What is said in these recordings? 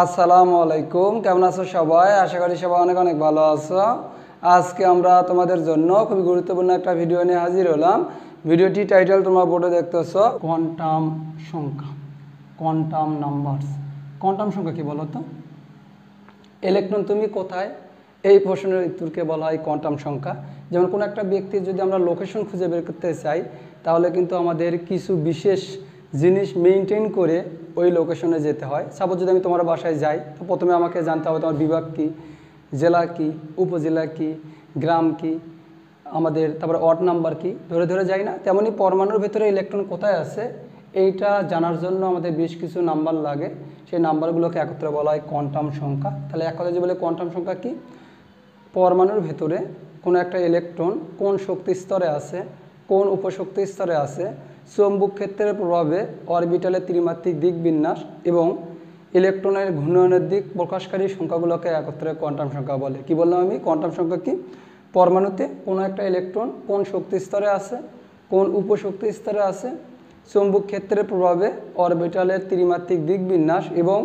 আসসালামু আলাইকুম কেমন আছো সবাই আশা করি সবাই অনেক অনেক ভালো আছো আজকে আমরা তোমাদের জন্য খুবই গুরুত্বপূর্ণ একটা ভিডিও নিয়ে হাজির হলাম ভিডিওটি টাইটেল তোমরা বোর্ডে দেখতেছ কোয়ান্টাম সংখ্যা কোয়ান্টাম নাম্বারস কোয়ান্টাম সংখ্যা কি বলো তো ইলেকট্রন তুমি কোথায় এই প্রশ্নের উত্তরকে বলা হয় কোয়ান্টাম সংখ্যা যেমন কোনো একটা ব্যক্তির যদি আমরা লোকেশন খুঁজে বের করতে চাই তাহলে কিন্তু আমাদের কিছু বিশেষ জিনিস মেনটেন করে ওই লোকেশনে যেতে হয় সাপোজ যদি আমি তোমার বাসায় যাই তো প্রথমে আমাকে জানতে হবে তোমার বিভাগ কী জেলা কী উপজেলা কী গ্রাম কী আমাদের তারপর ওয়ার্ড নাম্বার কি ধরে ধরে যাই না তেমনই পরমাণুর ভিতরে ইলেকট্রন কোথায় আছে এইটা জানার জন্য আমাদের বেশ কিছু নাম্বার লাগে সেই নাম্বারগুলোকে একত্রে বলা হয় কোয়ান্টাম সংখ্যা তাহলে এক কথা যে বলে কোয়ান্টাম সংখ্যা কি পরমাণুর ভেতরে কোনো একটা ইলেকট্রন কোন শক্তি স্তরে আছে কোন উপশক্তি স্তরে আছে চৌম্বক ক্ষেত্রের প্রভাবে অরবিটালে ত্রিমাত্রিক দিক বিন্যাস এবং ইলেকট্রনের ঘূর্ণয়নের দিক প্রকাশকারী সংখ্যাগুলোকে একত্রে কোয়ান্টাম সংখ্যা বলে কি বললাম আমি কোয়ান্টাম সংখ্যা কি পরমাণুতে কোনো একটা ইলেকট্রন কোন শক্তি স্তরে আছে কোন উপশক্তি স্তরে আছে চৌম্বক ক্ষেত্রের প্রভাবে অরবিটালের ত্রিমাত্রিক দিক বিন্যাস এবং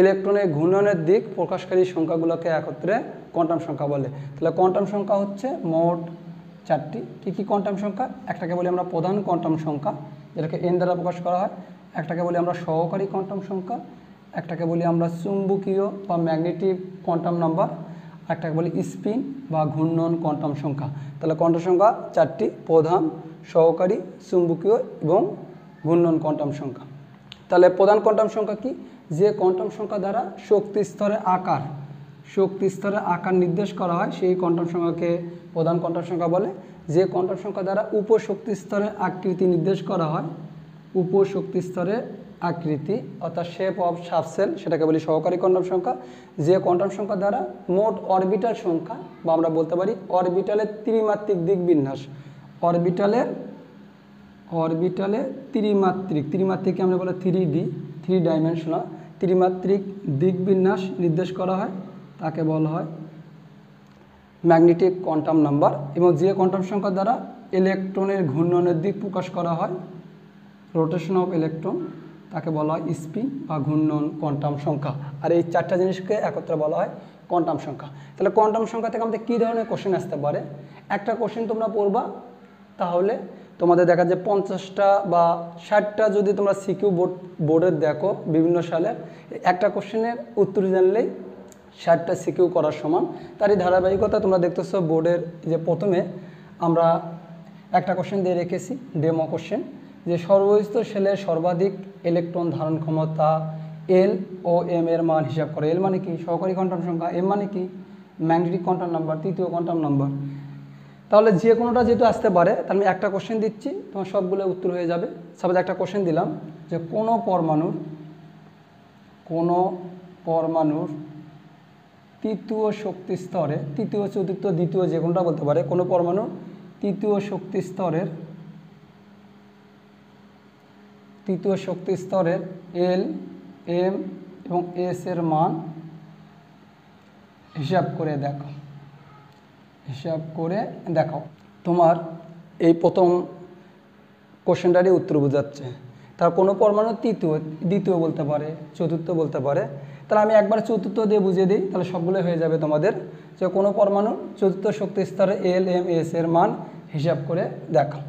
ইলেকট্রনের ঘূর্ণনের দিক প্রকাশকারী সংখ্যাগুলোকে একত্রে কোয়ান্টাম সংখ্যা বলে তাহলে কোয়ান্টাম সংখ্যা হচ্ছে মোট চারটি কী কী কোয়ান্টাম সংখ্যা একটাকে বলি আমরা প্রধান কোয়ান্টাম সংখ্যা যেটাকে এন দ্বারা প্রকাশ করা হয় একটাকে বলি আমরা সহকারী কোয়ান্টাম সংখ্যা একটাকে বলি আমরা চুম্বকীয় বা ম্যাগনেটিভ কোয়ান্টাম নাম্বার একটাকে বলি স্পিন বা ঘূর্ণন কোয়ান্টাম সংখ্যা তাহলে কোয়ান্টাম সংখ্যা চারটি প্রধান সহকারী চুম্বকীয় এবং ঘূর্ণন কোয়ান্টাম সংখ্যা তাহলে প্রধান কোয়ান্টাম সংখ্যা কি যে কোয়ান্টাম সংখ্যা দ্বারা শক্তি স্তরে আকার শক্তি স্তরের আকার নির্দেশ করা হয় সেই কোয়ান্টাম সংখ্যাকে প্রধান কোয়ান্টাম সংখ্যা বলে যে কোয়ান্টাম সংখ্যা দ্বারা উপশক্তি স্তরে আকৃতি নির্দেশ করা হয় উপশক্তি স্তরের আকৃতি অর্থাৎ শেপ অফ সাবসেল সেটাকে বলি সহকারী কোয়ান্টাম সংখ্যা যে কোয়ান্টাম সংখ্যা দ্বারা মোট অরবিটাল সংখ্যা বা আমরা বলতে পারি অরবিটালের ত্রিমাত্রিক দিক বিন্যাস অরবিটালের অরবিটালে ত্রিমাত্রিক ত্রিমাত্রিককে আমরা বলি থ্রি ডি থ্রি ডাইমেনশনাল ত্রিমাত্রিক দিক বিন্যাস নির্দেশ করা হয় তাকে বলা হয় ম্যাগনেটিক কোয়ান্টাম নাম্বার এবং যে কোয়ান্টাম সংখ্যা দ্বারা ইলেকট্রনের ঘূর্ণনের দিক প্রকাশ করা হয় রোটেশন অফ ইলেকট্রন তাকে বলা হয় স্পিন বা ঘূর্ণন কোয়ান্টাম সংখ্যা আর এই চারটা জিনিসকে একত্রে বলা হয় কোয়ান্টাম সংখ্যা তাহলে কোয়ান্টাম সংখ্যা থেকে আমাদের কী ধরনের কোশ্চেন আসতে পারে একটা কোশ্চেন তোমরা পড়বা তাহলে তোমাদের দেখা যায় পঞ্চাশটা বা ষাটটা যদি তোমরা সিকিউ বোর্ড বোর্ডের দেখো বিভিন্ন সালে একটা কোশ্চেনের উত্তর জানলেই ষাটটা সিকিউ করার সমান তারই ধারাবাহিকতা তোমরা দেখতেছো বোর্ডের যে প্রথমে আমরা একটা কোশ্চেন দিয়ে রেখেছি ডেমো কোশ্চেন যে সর্বস্থ সেলের সর্বাধিক ইলেকট্রন ধারণ ক্ষমতা এল ও এম এর মান হিসাব করে এল মানে কি সহকারী কোয়ান্টাম সংখ্যা এম মানে কি ম্যাগনেটিক কোয়ান্টাম নাম্বার তৃতীয় কোয়ান্টাম নাম্বার তাহলে যে কোনোটা যেহেতু আসতে পারে তাহলে আমি একটা কোশ্চেন দিচ্ছি তোমার সবগুলো উত্তর হয়ে যাবে সাপোজ একটা কোশ্চেন দিলাম যে কোনো পরমাণুর কোনো পরমাণুর তৃতীয় শক্তি স্তরে তৃতীয় চতুর্থ দ্বিতীয় যে কোনটা বলতে পারে কোনো পরমাণু তৃতীয় শক্তি স্তরের তৃতীয় শক্তি স্তরের এল এম এবং এস এর মান হিসাব করে দেখো হিসাব করে দেখাও তোমার এই প্রথম কোশ্চেনটারই উত্তর বোঝাচ্ছে তার কোনো পরমাণু তৃতীয় দ্বিতীয় বলতে পারে চতুর্থ বলতে পারে তাহলে আমি একবার চতুর্থ দিয়ে বুঝিয়ে দিই তাহলে সবগুলো হয়ে যাবে তোমাদের যে কোনো পরমাণুর চতুর্থ শক্তি স্তরে এল এম এস এর মান হিসাব করে দেখা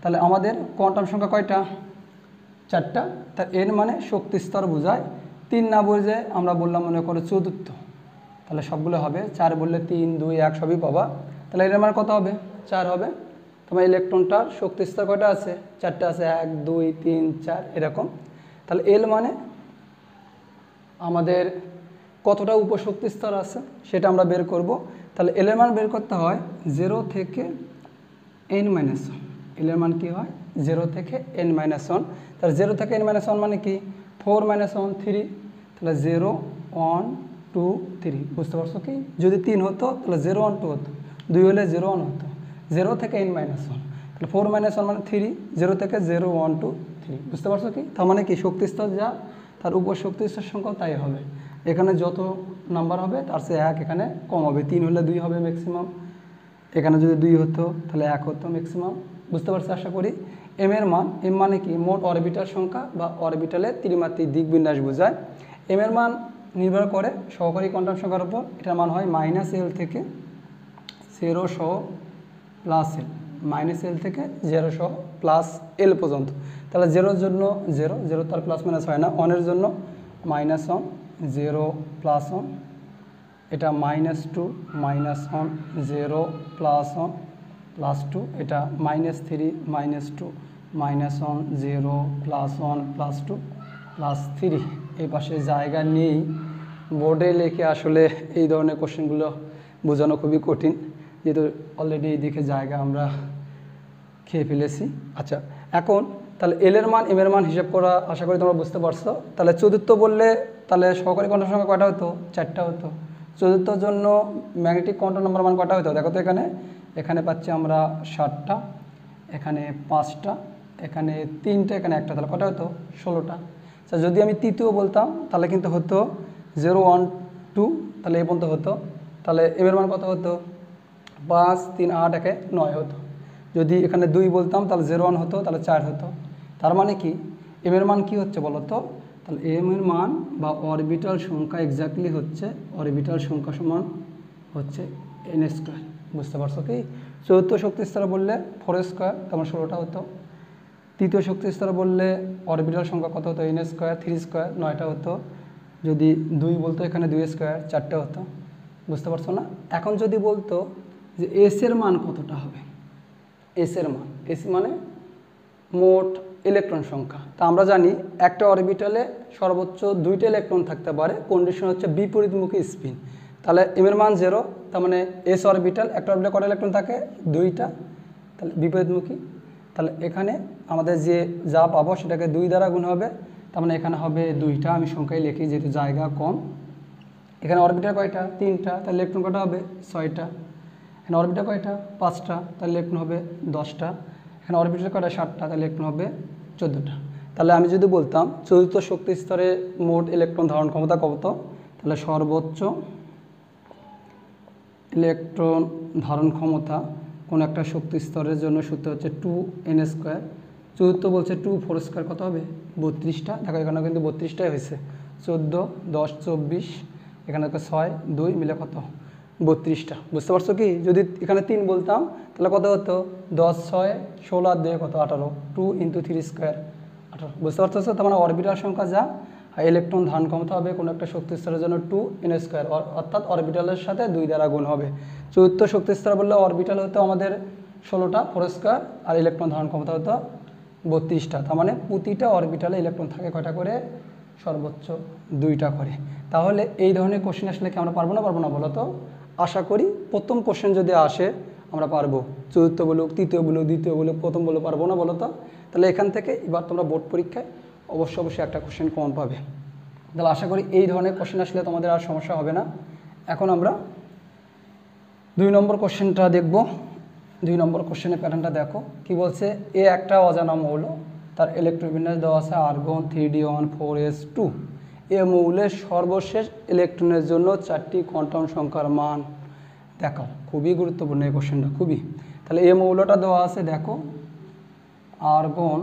তাহলে আমাদের কোয়ান্টাম সংখ্যা কয়টা চারটা তার এর মানে শক্তি স্তর বোঝায় তিন না বোঝে আমরা বললাম মনে করো চতুর্থ তাহলে সবগুলো হবে চার বললে তিন দুই এক সবই পাবা তাহলে এর মানে কত হবে চার হবে তোমার ইলেকট্রনটার শক্তি স্তর কয়টা আছে চারটা আছে এক দুই তিন চার এরকম তাহলে এল মানে আমাদের কতটা উপশক্তি স্তর আছে সেটা আমরা বের করব তাহলে এলের মান বের করতে হয় জিরো থেকে এন মাইনাস ওয়ান এলের মান কী হয় জিরো থেকে এন মাইনাস ওয়ান তাহলে জিরো থেকে এন মাইনাস ওয়ান মানে কি ফোর মাইনাস ওয়ান থ্রি তাহলে জিরো ওয়ান টু থ্রি বুঝতে পারছো কি যদি তিন হতো তাহলে জিরো ওয়ান টু হতো দুই হলে জিরো ওয়ান হতো জিরো থেকে এন মাইনাস ওয়ান তাহলে ফোর মাইনাস ওয়ান মানে থ্রি জিরো থেকে জিরো ওয়ান টু থ্রি বুঝতে পারছো কি তার মানে কি শক্তিস্তর যা তার উপশক্তি স্তর সংখ্যাও তাই হবে এখানে যত নাম্বার হবে তার সে এক এখানে কম হবে তিন হলে দুই হবে ম্যাক্সিমাম এখানে যদি দুই হতো তাহলে এক হতো ম্যাক্সিমাম বুঝতে পারছি আশা করি এম এর মান এম মানে কি মোট অরবিটাল সংখ্যা বা অরবিটালে ত্রিমাত্রিক দিক বিন্যাস বোঝায় এম এর মান নির্ভর করে সহকারী কোয়ান্টাম সংখ্যার উপর এটার মান হয় মাইনাস এল থেকে জেরো সহ প্লাস এল মাইনাস এল থেকে জেরো সহ প্লাস এল পর্যন্ত তাহলে জেরোর জন্য জেরো জেরো তার প্লাস মাইনাস হয় না ওয়ানের জন্য minus one zero plus one এটা minus two minus one zero plus one plus two এটা minus three minus two minus one zero plus one plus two plus three এই পাশে জায়গা নেই বোর্ডে লেখে আসলে এই ধরনের কোশ্চেনগুলো বোঝানো খুবই কঠিন যেহেতু অলরেডি এই দিকে জায়গা আমরা খেয়ে ফেলেছি আচ্ছা এখন তাহলে এলের মান এম এর মান হিসেব করা আশা করি তোমরা বুঝতে পারছো তাহলে চতুর্থ বললে তাহলে সহকারী কন্টার সংখ্যা কয়টা হতো চারটা হতো চতুর্থর জন্য ম্যাগনেটিক কন্ট্রোল নাম্বার মান কটা হতো দেখো তো এখানে এখানে পাচ্ছি আমরা ষাটটা এখানে পাঁচটা এখানে তিনটা এখানে একটা তাহলে কটা হতো ষোলোটা আচ্ছা যদি আমি তৃতীয় বলতাম তাহলে কিন্তু হতো জিরো ওয়ান টু তাহলে এ পর্যন্ত হতো তাহলে এমের মান কত হতো পাঁচ তিন আট একে নয় হতো যদি এখানে দুই বলতাম তাহলে জিরো ওয়ান হতো তাহলে চার হতো তার মানে কি এম এর মান কি হচ্ছে বলো তো তাহলে এম এর মান বা অরবিটাল সংখ্যা এক্স্যাক্টলি হচ্ছে অরবিটাল সংখ্যা সমান হচ্ছে এন স্কোয়ার বুঝতে পারছো কি চতুর্থ শক্তি স্তর বললে ফোর স্কোয়ার তোমার ষোলোটা হতো তৃতীয় শক্তি স্তর বললে অরবিটাল সংখ্যা কত হতো এন স্কোয়ার থ্রি স্কোয়ার নয়টা হতো যদি দুই বলতো এখানে দুই স্কোয়ার চারটে হতো বুঝতে পারছো না এখন যদি বলতো যে এস এর মান কতটা হবে এস এর মান এস মানে মোট ইলেকট্রন সংখ্যা তো আমরা জানি একটা অরবিটালে সর্বোচ্চ দুইটা ইলেকট্রন থাকতে পারে কন্ডিশন হচ্ছে বিপরীতমুখী স্পিন তাহলে এম এর মান জেরো তার মানে এস অরবিটাল একটা অরবিটাল কটা ইলেকট্রন থাকে দুইটা তাহলে বিপরীতমুখী তাহলে এখানে আমাদের যে যা পাবো সেটাকে দুই দ্বারা গুণ হবে তার মানে এখানে হবে দুইটা আমি সংখ্যায় লিখি যেহেতু জায়গা কম এখানে অরবিটাল কয়টা তিনটা তাহলে ইলেকট্রন কটা হবে ছয়টা এখানে অরবিটাল কয়টা পাঁচটা তাহলে ইলেকট্রন হবে দশটা এখানে অরবিটাল কয়টা সাতটা তাহলে ইলেকট্রন হবে চোদ্দোটা তাহলে আমি যদি বলতাম চতুর্থ শক্তি স্তরে মোট ইলেকট্রন ধারণ ক্ষমতা কত তাহলে সর্বোচ্চ ইলেকট্রন ধারণ ক্ষমতা কোন একটা শক্তি স্তরের জন্য সূত্র হচ্ছে টু এন স্কোয়ার চতুর্থ বলছে টু ফোর স্কোয়ার কত হবে বত্রিশটা দেখো এখানে কিন্তু বত্রিশটাই হয়েছে চোদ্দো দশ চব্বিশ এখানে ছয় দুই মিলে কত বত্রিশটা বুঝতে পারছো কি যদি এখানে তিন বলতাম তাহলে কত হতো দশ ছয় ষোলো আর দুয়ে কত আঠারো টু ইন্টু থ্রি স্কোয়ার আঠারো বুঝতে পারছো তো মানে অরবিটাল সংখ্যা যা ইলেকট্রন ধান কমতে হবে কোনো একটা শক্তিস্তরের জন্য টু এন স্কোয়ার অর্থাৎ অরবিটালের সাথে দুই দ্বারা গুণ হবে চতুর্থ শক্তিস্তর বললে অরবিটাল হতো আমাদের ষোলোটা ফোর স্কোয়ার আর ইলেকট্রন ধারণ ক্ষমতা হতো বত্রিশটা তার মানে প্রতিটা অরবিটালে ইলেকট্রন থাকে কয়টা করে সর্বোচ্চ দুইটা করে তাহলে এই ধরনের কোশ্চেন আসলে কি আমরা পারবো না পারবো না বলো তো আশা করি প্রথম কোশ্চেন যদি আসে আমরা পারবো চতুর্থ বলুক তৃতীয় বলুক দ্বিতীয় বলুক প্রথম বলুক পারবো না বলো তো তাহলে এখান থেকে এবার তোমরা বোর্ড পরীক্ষায় অবশ্যই অবশ্যই একটা কোশ্চেন কম পাবে তাহলে আশা করি এই ধরনের কোশ্চেন আসলে তোমাদের আর সমস্যা হবে না এখন আমরা দুই নম্বর কোশ্চেনটা দেখব দুই নম্বর কোশ্চেনের প্যাটার্নটা দেখো কি বলছে এ একটা অজানা মৌল তার ইলেকট্রোবিন্যাস দেওয়া আছে argon three d one four s two এ মৌলের সর্বশেষ ইলেকট্রনের জন্য চারটি কোয়ান্টাম সংখ্যার মান দেখো খুবই গুরুত্বপূর্ণ এই কোশ্চেনটা খুবই তাহলে এ মৌলটা দেওয়া আছে দেখো argon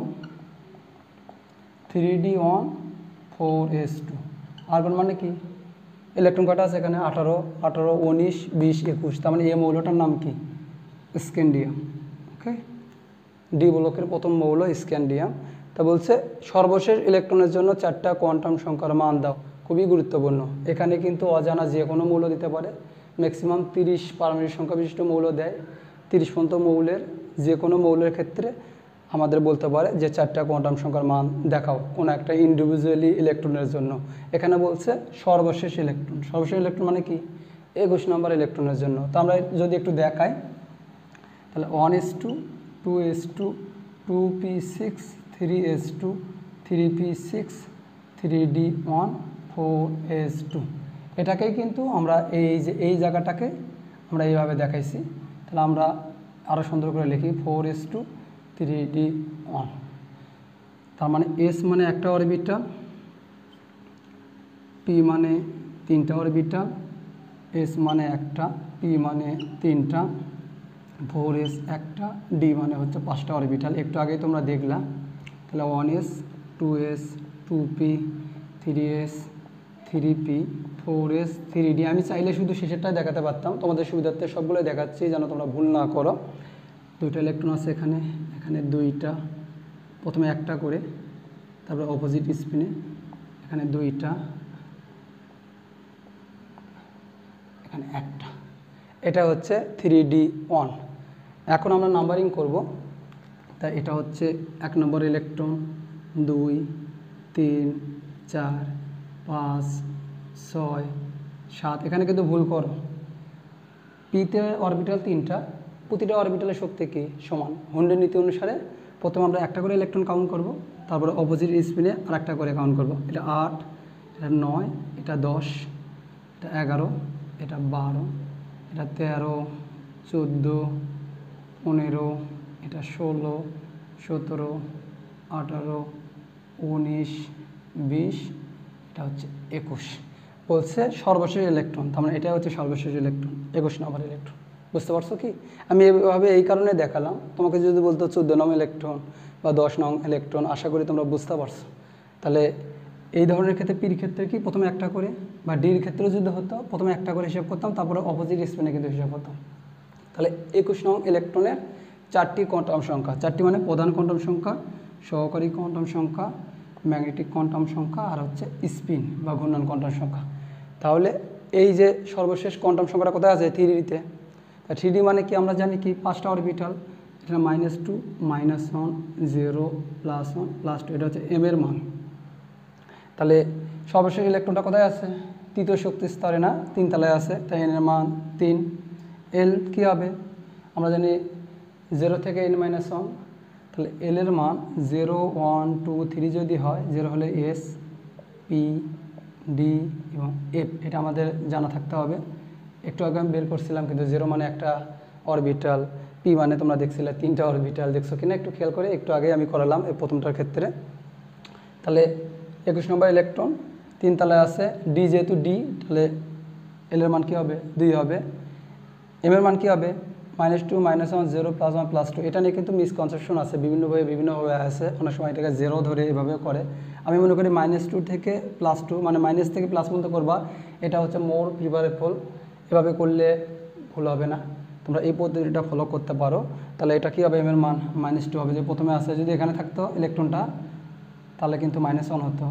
three d one four s two argon মানে কি ইলেকট্রন কটা আছে এখানে আঠারো আঠারো উনিশ বিশ একুশ তার মানে এ মৌলটার নাম কি স্ক্যান্ডিয়াম ওকে ডি ব্লকের প্রথম মৌল স্ক্যান্ডিয়াম তা বলছে সর্বশেষ ইলেকট্রনের জন্য চারটা কোয়ান্টাম সংখ্যার মান দাও খুবই গুরুত্বপূর্ণ এখানে কিন্তু অজানা যে কোনো মৌল দিতে পারে ম্যাক্সিমাম তিরিশ পারমাণবিক সংখ্যা বিশিষ্ট মৌল দেয় তিরিশ পর্যন্ত মৌলের যে কোনো মৌলের ক্ষেত্রে আমাদের বলতে পারে যে চারটা কোয়ান্টাম সংখ্যার মান দেখাও কোনো একটা ইন্ডিভিজুয়ালি ইলেকট্রনের জন্য এখানে বলছে সর্বশেষ ইলেকট্রন সর্বশেষ ইলেকট্রন মানে কি একুশ নম্বর ইলেকট্রনের জন্য তো আমরা যদি একটু দেখাই তাহলে one s two two s two two p six three s two three p six three d one four s two এটাকেই কিন্তু আমরা এই যে এই জায়গাটাকে আমরা এইভাবে দেখাইছি তাহলে আমরা আরও সুন্দর করে লিখি four s two three d one তার মানে এস মানে একটা অরবিটাল পি মানে তিনটা অরবিটাল এস মানে একটা পি মানে তিনটা ফোর এস একটা ডি মানে হচ্ছে পাঁচটা অরবিটাল একটু আগেই তোমরা দেখলাম তাহলে one s two s two p three s three p four s three d আমি চাইলে শুধু শেষেরটাই দেখাতে পারতাম তোমাদের সুবিধার্থে সবগুলো দেখাচ্ছি যেন তোমরা ভুল না করো দুইটা ইলেকট্রন আছে এখানে এখানে দুইটা প্রথমে একটা করে তারপরে অপোজিট স্পিনে এখানে দুইটা এখানে একটা এটা হচ্ছে থ্রি ডি ওয়ান এখন আমরা নাম্বারিং করব তাই এটা হচ্ছে এক নম্বর ইলেকট্রন দুই তিন চার পাঁচ ছয় সাত এখানে কিন্তু ভুল করো পিতে অরবিটাল তিনটা প্রতিটা অরবিটালের শক্তি কি সমান হন্ডের নীতি অনুসারে প্রথম আমরা একটা করে ইলেকট্রন কাউন্ট করব তারপরে অপোজিট স্পিনে আর একটা করে কাউন্ট করব এটা আট এটা নয় এটা দশ এটা এগারো এটা বারো এটা তেরো চোদ্দো পনেরো এটা ষোলো সতেরো আঠারো উনিশ বিশ এটা হচ্ছে একুশ বলছে সর্বশেষ ইলেকট্রন তার মানে এটা হচ্ছে সর্বশেষ ইলেকট্রন একুশ নম্বর ইলেকট্রন বুঝতে পারছো কি আমি এভাবে এই কারণে দেখালাম তোমাকে যদি বলতো চোদ্দ নং ইলেকট্রন বা দশ নং ইলেকট্রন আশা করি তোমরা বুঝতে পারছো তাহলে এই ধরনের ক্ষেত্রে পির ক্ষেত্রে কি প্রথমে একটা করে বা ডির ক্ষেত্রেও যদি হতো প্রথমে একটা করে হিসাব করতাম তারপরে অপোজিট স্পেনে কিন্তু হিসাব করতাম তাহলে একুশ নং ইলেকট্রনের চারটি কোয়ান্টাম সংখ্যা চারটি মানে প্রধান কোয়ান্টাম সংখ্যা সহকারী কোয়ান্টাম সংখ্যা ম্যাগনেটিক কোয়ান্টাম সংখ্যা আর হচ্ছে স্পিন বা ঘূর্ণন কোয়ান্টাম সংখ্যা তাহলে এই যে সর্বশেষ কোয়ান্টাম সংখ্যাটা কোথায় আছে থ্রিডিতে তা থ্রিডি মানে কি আমরা জানি কি পাঁচটা অরবিটাল এটা minus two minus one zero plus one plus two এটা হচ্ছে এম এর মান তাহলে সর্বশেষ ইলেকট্রনটা কোথায় আছে তৃতীয় শক্তি স্তরে না তিন তলায় আছে তাই এন এর মান তিন এল কী হবে আমরা জানি জিরো থেকে এন মাইনাস ওয়ান তাহলে এল এর মান জিরো ওয়ান টু থ্রি যদি হয় জিরো হলে এস পি ডি এবং এফ এটা আমাদের জানা থাকতে হবে একটু আগে আমি বের করছিলাম কিন্তু জিরো মানে একটা অরবিটাল পি মানে তোমরা দেখছিলে তিনটা অরবিটাল দেখছো কিনা একটু খেয়াল করে একটু আগে আমি করালাম এই প্রথমটার ক্ষেত্রে তাহলে একুশ নম্বর ইলেকট্রন তিন তলায় আছে ডি যেহেতু ডি তাহলে এল এর মান কী হবে দুই হবে এম এর মান কী হবে minus two minus one zero plus one plus two এটা নিয়ে কিন্তু মিসকনসেপশন আছে বিভিন্নভাবে বিভিন্নভাবে আছে অনেক সময় এটাকে জেরো ধরে এভাবেও করে আমি মনে করি মাইনাস টু থেকে প্লাস টু মানে মাইনাস থেকে প্লাস পর্যন্ত করবা এটা হচ্ছে মোর প্রিভারেবল এভাবে করলে ভুল হবে না তোমরা এই পদ্ধতিটা ফলো করতে পারো তাহলে এটা কী হবে এমের মান মাইনাস টু হবে যে প্রথমে আসে যদি এখানে থাকতো ইলেকট্রনটা তাহলে কিন্তু মাইনাস ওয়ান হতো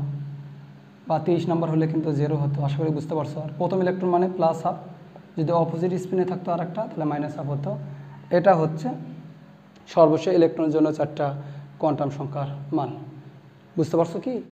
বা তেইশ নম্বর হলে কিন্তু জিরো হতো আশা করি বুঝতে পারছো আর প্রথম ইলেকট্রন মানে প্লাস হাফ যদি অপোজিট স্পিনে থাকতো আর একটা তাহলে মাইনাস হাফ হতো এটা হচ্ছে সর্বশেষ ইলেকট্রনের জন্য চারটা কোয়ান্টাম সংখ্যার মান বুঝতে পারছো কি